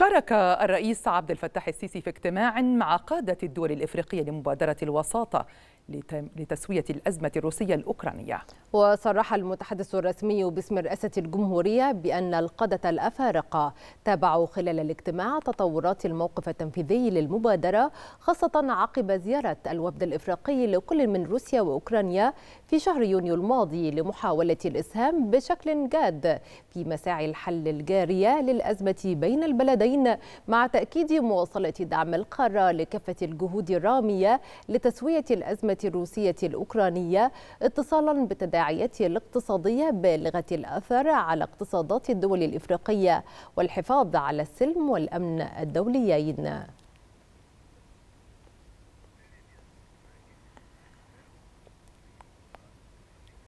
شارك الرئيس عبد الفتاح السيسي في اجتماع مع قادة الدول الإفريقية لمبادرة الوساطة لتسوية الأزمة الروسية الأوكرانية وصرح المتحدث الرسمي باسم رئاسة الجمهورية بأن القادة الأفارقة تابعوا خلال الاجتماع تطورات الموقف التنفيذي للمبادرة خاصة عقب زيارة الوفد الإفريقي لكل من روسيا وأوكرانيا في شهر يونيو الماضي لمحاولة الإسهام بشكل جاد في مساعي الحل الجارية للأزمة بين البلدين مع تأكيد مواصلة دعم القارة لكافة الجهود الرامية لتسوية الأزمة الروسية الأوكرانية اتصالا بتداعياته الاقتصادية بالغة الأثر على اقتصادات الدول الإفريقية والحفاظ على السلم والأمن الدوليين